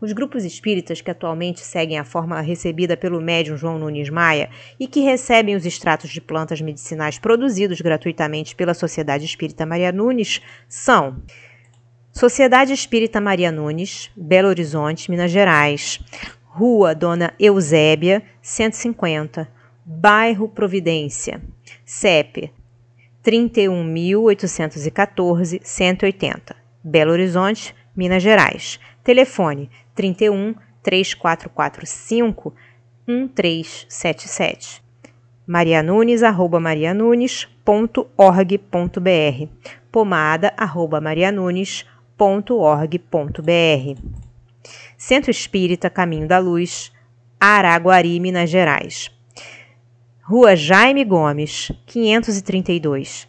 Os grupos espíritas que atualmente seguem a forma recebida pelo médium João Nunes Maia e que recebem os extratos de plantas medicinais produzidos gratuitamente pela Sociedade Espírita Maria Nunes são Sociedade Espírita Maria Nunes, Belo Horizonte, Minas Gerais. Rua Dona Eusébia, 150, Bairro Providência, CEP 31.814-180, Belo Horizonte, Minas Gerais. Telefone 31 3445 1377. Marianunes, arroba marianunes.org.br. Pomada, arroba marianunes.org.br. Centro Espírita Caminho da Luz, Araguari, Minas Gerais. Rua Jaime Gomes, 532.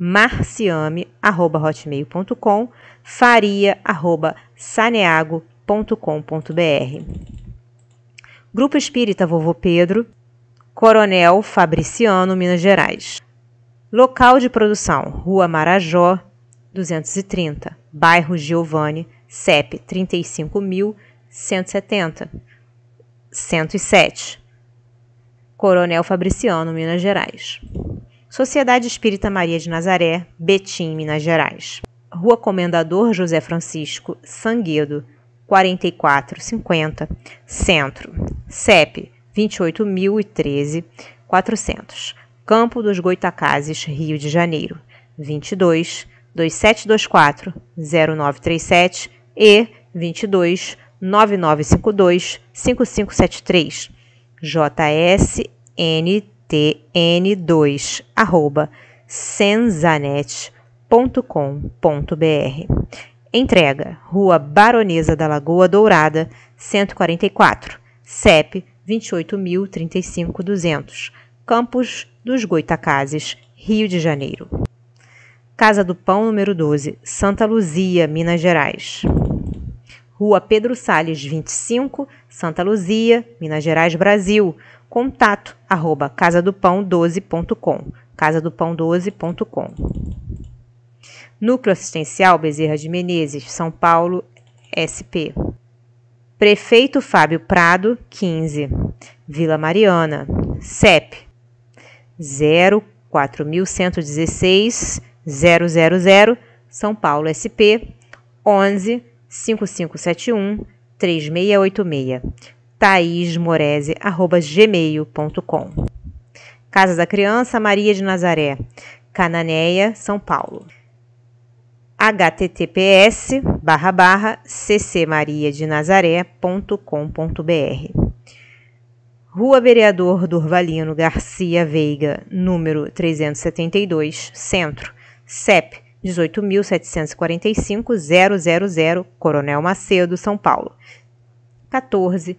marciame.hotmail.com, faria.saneago.com.br. Grupo Espírita Vovô Pedro, Coronel Fabriciano, Minas Gerais. Local de produção: Rua Marajó, 230, bairro Giovanni, CEP 35.170, 107. Coronel Fabriciano, Minas Gerais. Sociedade Espírita Maria de Nazaré, Betim, Minas Gerais. Rua Comendador José Francisco, Sanguedo, 4450, Centro, CEP 28.013, 400, Campo dos Goitacazes, Rio de Janeiro, 22 2724 0937 e 22 9952 5573, JSN tn2 arroba senzanet.com.br. Entrega: Rua Baronesa da Lagoa Dourada, 144, CEP 28.035.200, Campos dos Goitacazes, Rio de Janeiro. Casa do Pão número 12, Santa Luzia, Minas Gerais. Rua Pedro Sales 25, Santa Luzia, Minas Gerais, Brasil contato arroba casadopão12.com, casadopão12.com. Núcleo Assistencial Bezerra de Menezes, São Paulo, SP. Prefeito Fábio Prado, 15. Vila Mariana, CEP 04116 000 São Paulo SP 11 5571 3686 taismorese.gmail.com Casa da Criança Maria de Nazaré, Cananéia, São Paulo. https barra barra ccmariadenazaré.com.br Rua Vereador Durvalino Garcia Veiga, número 372, Centro, CEP 18.745-000, Coronel Macedo, São Paulo. 14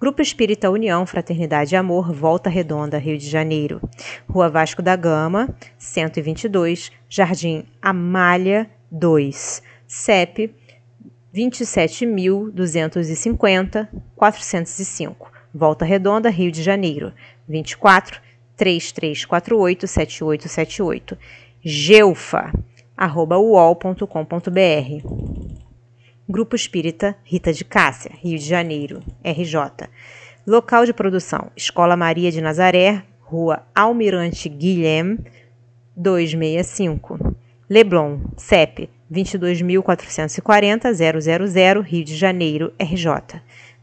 Grupo Espírita União, Fraternidade e Amor, Volta Redonda, Rio de Janeiro. Rua Vasco da Gama, 122, Jardim Amália 2, CEP 27.250.405, Volta Redonda, Rio de Janeiro. 24 3348 7878. Geufa, arroba uol.com.br. Grupo Espírita Rita de Cássia, Rio de Janeiro, RJ. Local de produção: Escola Maria de Nazaré, Rua Almirante Guilhem, 265. Leblon, CEP 22.440.000, Rio de Janeiro, RJ.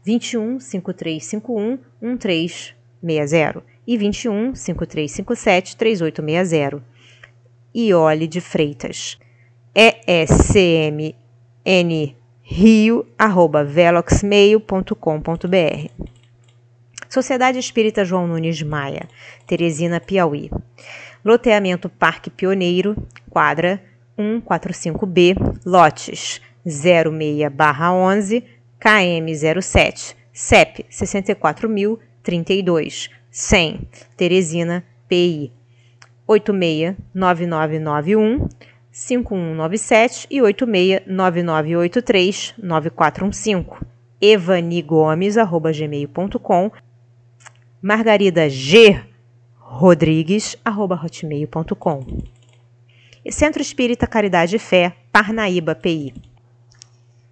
21 5351 1360 e 21 5357 3860. Iole de Freitas. ESMN rio@veloxmail.com.br. Sociedade Espírita João Nunes Maia, Teresina, Piauí. Loteamento Parque Pioneiro, quadra 145B, lotes 06/11, KM07, CEP 64032, 100, Teresina, PI 869991 5197 e 869983-9415. evanigomes.gmail.com Margarida G. Rodrigues, arroba hotmail.com. Centro Espírita Caridade e Fé, Parnaíba, PI.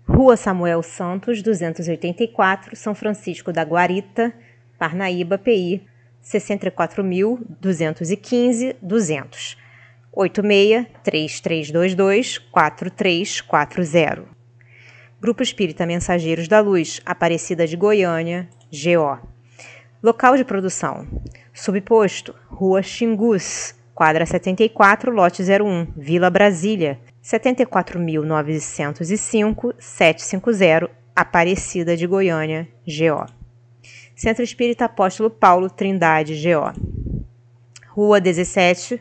Rua Samuel Santos, 284, São Francisco da Guarita, Parnaíba, PI, 64215 200 86 3322 4340. Grupo Espírita Mensageiros da Luz, Aparecida de Goiânia, GO. Local de produção: Subposto, Rua Xingus, quadra 74, lote 01, Vila Brasília, 74.905, 750, Aparecida de Goiânia, GO. Centro Espírita Apóstolo Paulo Trindade, GO. Rua 17,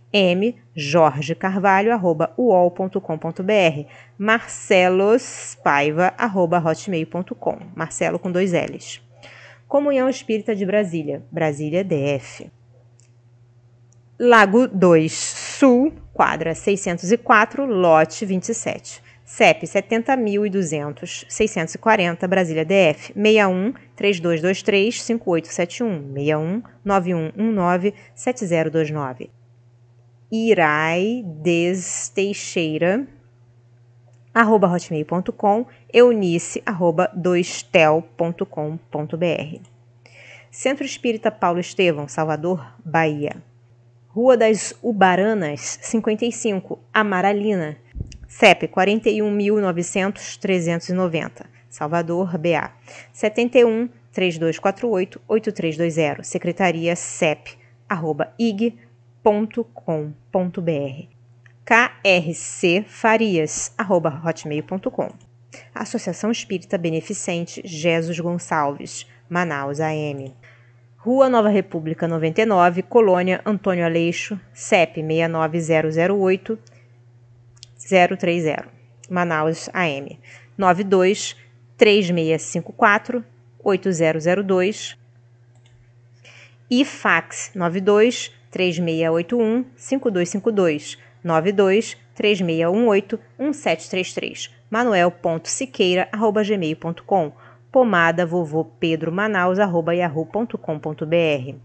mjorgecarvalho.uol.com.br, marcelospaiva.hotmail.com, Marcelo com dois L's. Comunhão Espírita de Brasília, Brasília DF. Lago 2 Sul, quadra 604, lote 27. CEP 70.200, Brasília DF, 61 3223 5871, 61 9119 7029 iraidesteixeira, arroba hotmail.com, eunice, arroba doistel.com.br. Centro Espírita Paulo Estevão, Salvador, Bahia. Rua das Ubaranas, 55, Amaralina, CEP 41.900.390, Salvador, BA, 71 3248 8320, Secretaria CEP, arroba ig, farias.com.br krcfarias.hotmail.com Associação Espírita Beneficente Jesus Gonçalves, Manaus AM. Rua Nova República 99, Colônia Antônio Aleixo, CEP 69008 030, Manaus AM. 92 3654 8002 e fax 92 3681 5252, 92 3618 1733, manuel.siqueira@gmail.com, pomada vovô Pedro Manaus arroba yahoo.com.br.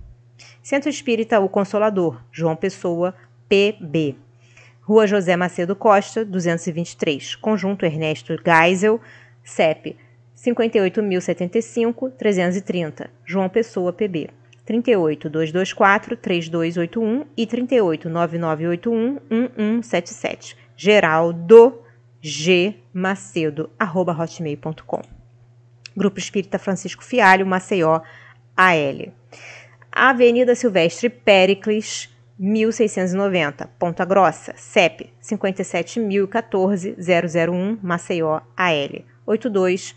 Centro Espírita O Consolador, João Pessoa, PB. Rua José Macedo Costa, 223, Conjunto Ernesto Geisel, CEP 58.075-330, João Pessoa, PB. 38224-3281 e 38991-1177. Geraldo G. Macedo, arroba hotmail.com. Grupo Espírita Francisco Fialho, Maceió, AL. Avenida Silvestre Pericles, 1690, Ponta Grossa, CEP 57014-001, Maceió, AL. 82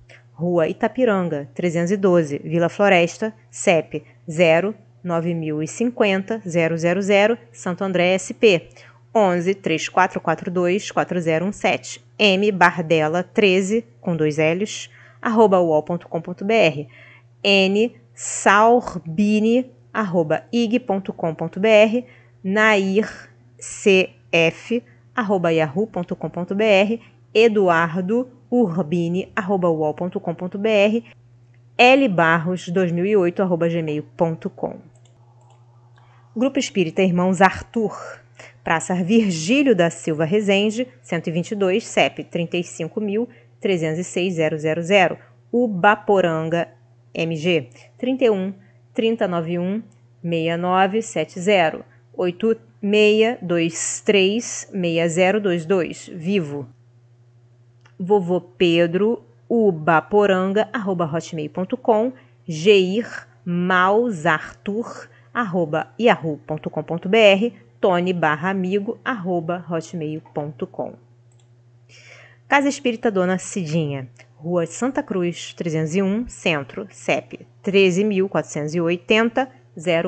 Rua Itapiranga, 312, Vila Floresta, CEP zero zero, Santo André SP, 11 3442 4017, M Bardela 13, com dois L's, arroba uol.com.br, N Saurbini, arroba ig.com.br, Nair CF, arroba yahoo.com.br, Eduardo urbine.ual.com.br, lbarros2008.gmail.com. Grupo Espírita Irmãos Arthur, Praça Virgílio da Silva Rezende, 122, CEP 35.306.000, Ubaporanga, MG, 31 3091 6970 86236022 Vivo vovopedraubaporanga.hotmail.com, Geir Mausartur, arroba yahoo.com.br, tony barra amigo, arroba hotmail.com. Casa Espírita Dona Cidinha, Rua Santa Cruz, 301, Centro, CEP 13.480,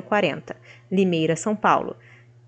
040, Limeira, São Paulo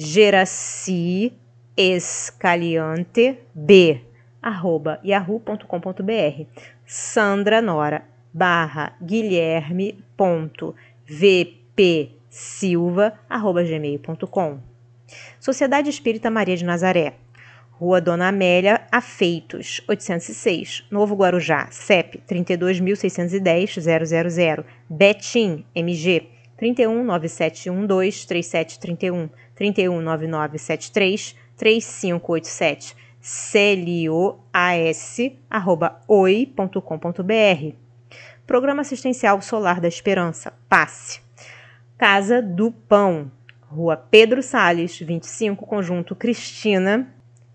Geraci Escaliante B arroba yahoo.com.br Sandra Nora barra Guilherme ponto VP Silva arroba gmail.com Sociedade Espírita Maria de Nazaré Rua Dona Amélia Afeitos 806 Novo Guarujá CEP 32.610 000 Betim MG 31 9712 3731 319973 3587 celioas.oi.com.br. Programa Assistencial Solar da Esperança, PASSE. Casa do Pão, Rua Pedro Sales, 25, Conjunto Cristina,